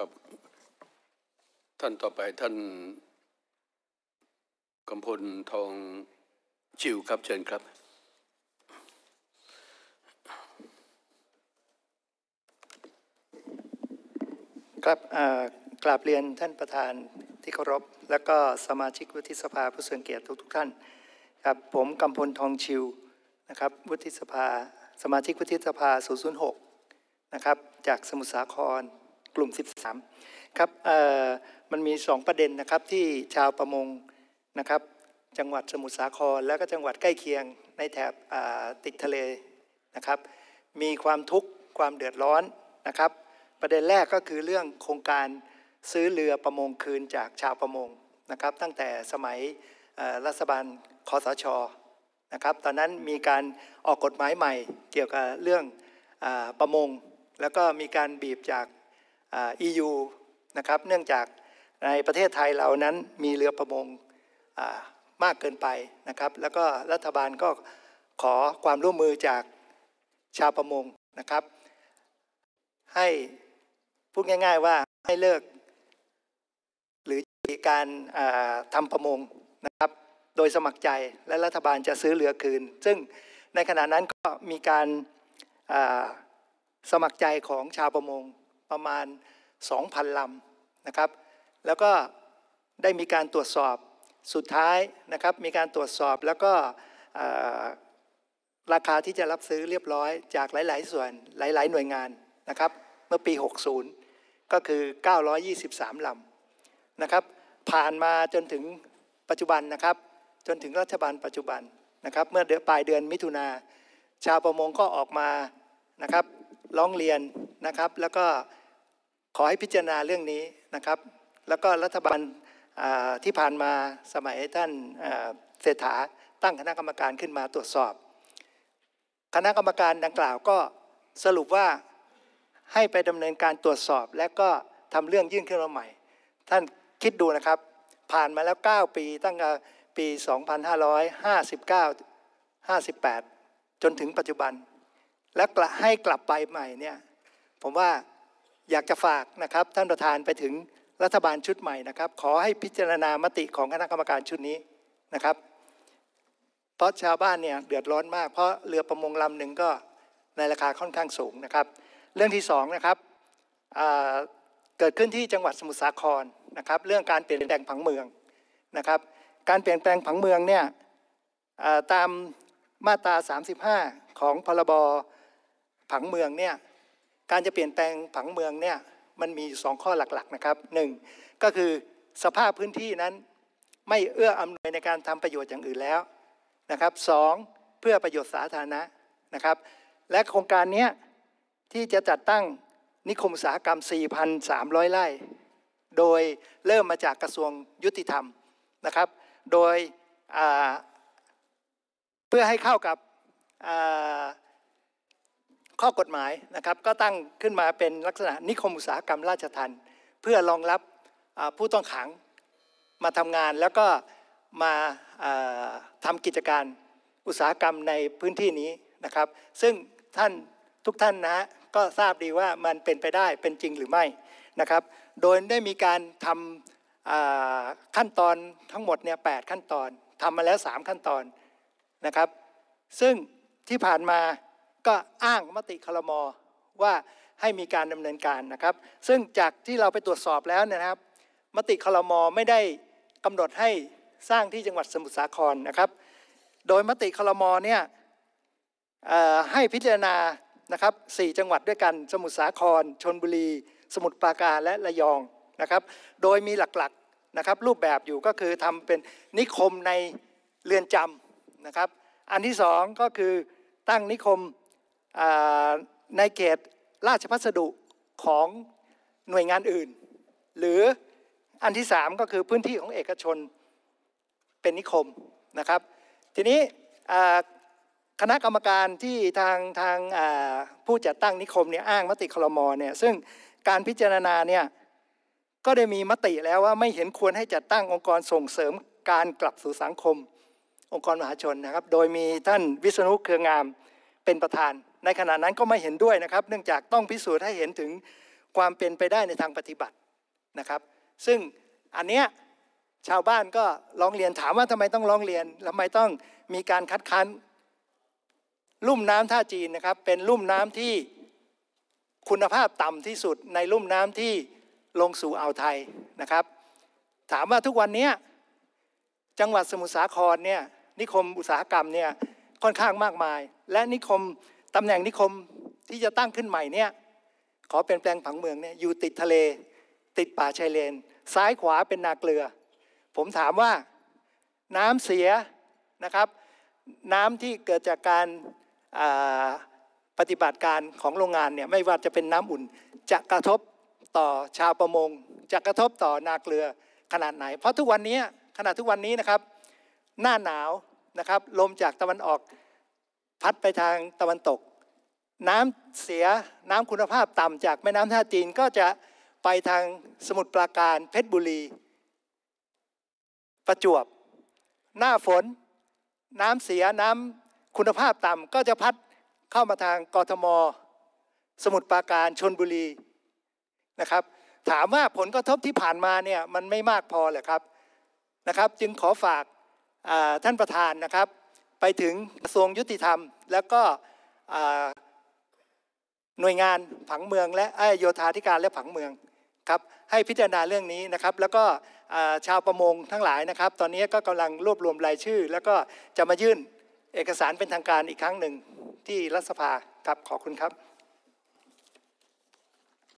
ครับท่านต่อไปท่านกำพลทองจิวครับเชิญครับ ครับกราบเรียนท่านประธานที่เคารพ และก็สมาชิกวุฒิสภาผู้ทรงเกียรติทุกทุกท่านครับผมกำพลทองชิวนะครับวุฒิสภาสมาชิกวุฒิสภา006นะครับจากสมุทรสาครกลุ่ม13ครับมันมี 2 ประเด็นนะครับที่ชาวประมงนะครับจังหวัดสมุทรสาครและก็จังหวัดใกล้เคียงในแถบติดทะเลนะครับมีความทุกข์ความเดือดร้อนนะครับประเด็นแรกก็คือเรื่องโครงการซื้อเรือประมงคืนจากชาวประมงนะครับตั้งแต่สมัยรัฐบาลคอสชนะครับตอนนั้นมีการออกกฎหมายใหม่ เกี่ยวกับเรื่องอประมงแล้วก็มีการบีบจาก EU นะครับเนื่องจากในประเทศไทยเรานั้นมีเรือประมงมากเกินไปนะครับแล้วก็รัฐบาลก็ขอความร่วมมือจากชาวประมงนะครับให้พูดง่าย ๆว่าให้เลิกหรือการทำประมงนะครับโดยสมัครใจและรัฐบาลจะซื้อเรือคืน ซึ่งในขณะนั้นก็มีการสมัครใจของชาวประมงประมาณ 2,000 ลำนะครับ แล้วก็ได้มีการตรวจสอบสุดท้ายนะครับ มีการตรวจสอบแล้วก็ราคาที่จะรับซื้อเรียบร้อยจากหลาย ๆ ส่วนหลาย ๆ หน่วยงานนะครับ เมื่อปี 60 ก็คือ 923 ลำนะครับ ผ่านมาจนถึงปัจจุบันนะครับ จนถึงรัฐบาลปัจจุบันนะครับ เมื่อเดือนปลายเดือนมิถุนาชาวประมงก็ออกมานะครับ ร้องเรียนนะครับ แล้วก็ขอให้พิจารณาเรื่องนี้นะครับ แล้วก็รัฐบาลที่ผ่านมาสมัยท่านเศรษฐาตั้งคณะกรรมการขึ้นมาตรวจสอบ คณะกรรมการดังกล่าวก็สรุปว่าให้ไปดำเนินการตรวจสอบและก็ทำเรื่องยื่นขึ้นมาใหม่ ท่านคิดดูนะครับผ่านมาแล้ว 9 ปีตั้งแต่ปี 2559 58 จนถึงปัจจุบัน และให้กลับไปใหม่เนี่ยผมว่าอยากจะฝากนะครับท่านประธานไปถึงรัฐบาลชุดใหม่นะครับขอให้พิจารณามติของคณะกรรมการชุดนี้นะครับเพราะชาวบ้านเนี่ยเดือดร้อนมากเพราะเรือประมงลำหนึ่งก็ในราคาค่อนข้างสูงนะครับเรื่องที่สองนะครับเกิดขึ้นที่จังหวัดสมุทรสาครนะครับเรื่องการเปลี่ยนแปลงผังเมืองนะครับการเปลี่ยนแปลงผังเมืองเนี่ยตามมาตรา 35 ของพรบผังเมืองเนี่ยการจะเปลี่ยนแปลงผังเมืองเนี่ยมันมีสองข้อหลักๆนะครับหนึ่งก็คือสภาพพื้นที่นั้นไม่เอื้ออำนวยในการทำประโยชน์อย่างอื่นแล้วนะครับสองเพื่อประโยชน์สาธารณะนะครับ และโครงการนี้ที่จะจัดตั้งนิคมอุตสาหกรรม4,300ไร่โดยเริ่มมาจากกระทรวงยุติธรรมนะครับ โดยเพื่อให้เข้ากับข้อกฎหมายนะครับก็ตั้งขึ้นมาเป็นลักษณะนิคมอุตสาหกรรมราชทันเพื่อรองรับผู้ต้องขังมาทำงานแล้วก็มาทำกิจการอุตสาหกรรมในพื้นที่นี้นะครับ ซึ่งท่านทุกท่านนะฮะก็ทราบดีว่ามันเป็นไปได้เป็นจริงหรือไม่นะครับ โดยได้มีการทำขั้นตอนทั้งหมดเนี่ยแขั้นตอนทำมาแล้ว 3 ขั้นตอนนะครับ ซึ่งที่ผ่านมาก็อ้างมติคลมอว่าให้มีการดำเนินการนะครับ ซึ่งจากที่เราไปตรวจสอบแล้วนะครับ มติคลมอไม่ได้กำหนดให้สร้างที่จังหวัดสมุทรสาครนะครับโดยมติคลมอเนี่ยให้พิจารณานะครับสี่จังหวัดด้วยกันสมุทรสาครชนบุรี สมุทรปราการและระยองนะครับโดยมีหลักๆนะครับรูปแบบอยู่ก็คือทำเป็นนิคมในเรือนจำนะครับอันที่สองก็คือตั้งนิคมในเขตราชพัสดุของหน่วยงานอื่น หรืออันที่3ก็คือพื้นที่ของเอกชนเป็นนิคมนะครับ ทีนี้คณะกรรมการที่ทางทางผู้จัดตั้งนิคมเนี่ยอ้างมติคลมเนี่ยซึ่งการพิจารณาเนี่ยก็ได้มีมติแล้วว่าไม่เห็นควรให้จัดตั้งองค์กรส่งเสริมการกลับสู่สังคมองค์กรมหาชนนะครับโดยมีท่านวิษณุเครืองามเป็นประธานในขณะนั้นก็ไม่เห็นด้วยนะครับ เนื่องจากต้องพิสูจน์ให้เห็นถึงความเป็นไปได้ในทางปฏิบัตินะครับ ซึ่งอันเนี้ยชาวบ้านก็ร้องเรียนถามว่าทำไมต้องร้องเรียนทำไมต้องมีการคัดค้านลุ่มน้ำท่าจีนนะครับ เป็นลุ่มน้ำที่คุณภาพต่ำที่สุด ในลุ่มน้ำที่ลงสู่อ่าวไทยนะครับ ถามว่าทุกวันนี้จังหวัดสมุทรสาครเนี่ยนิคมอุตสาหกรรมเนี่ยค่อนข้างมากมายและนิคมตำแหน่งนิคมที่จะตั้งขึ้นใหม่เนี่ยขอเปลี่ยนแปลงผังเมืองเนี่ยอยู่ติดทะเล ติดป่าชายเลน ซ้ายขวาเป็นนาเกลือ ผมถามว่าน้ำเสียนะครับ น้ำที่เกิดจากการปฏิบัติการของโรงงานเนี่ยไม่ว่าจะเป็นน้ำอุ่น จะกระทบต่อชาวประมงจะกระทบต่อนาเกลือขนาดไหน เพราะทุกวันนี้ขนาดทุกวันนี้นะครับ หน้าหนาวนะครับลมจากตะวันออกพัดไปทางตะวันตก น้ำเสียน้ำคุณภาพต่ำจากแม่น้ำท่าจีนก็จะไปทางสมุทรปราการเพชรบุรีประจวบ หน้าฝน น้ำเสียน้ำคุณภาพต่ำก็จะพัดเข้ามาทางกทม สมุทรปราการชนบุรีนะครับ ถามว่าผลกระทบที่ผ่านมาเนี่ยมันไม่มากพอเหรอครับนะครับ จึงขอฝากท่านประธานนะครับไปถึงกระทรวงยุติธรรม แล้วก็หน่วยงานผังเมือง และโยธาธิการและผังเมืองครับให้พิจารณาเรื่องนี้นะครับ แล้วก็ชาวประมงทั้งหลายนะครับ ตอนนี้ก็กำลังรวบรวมรายชื่อ แล้วก็จะมายื่นเอกสารเป็นทางการอีกครั้งหนึ่งที่รัฐสภาครับขอบคุณครับ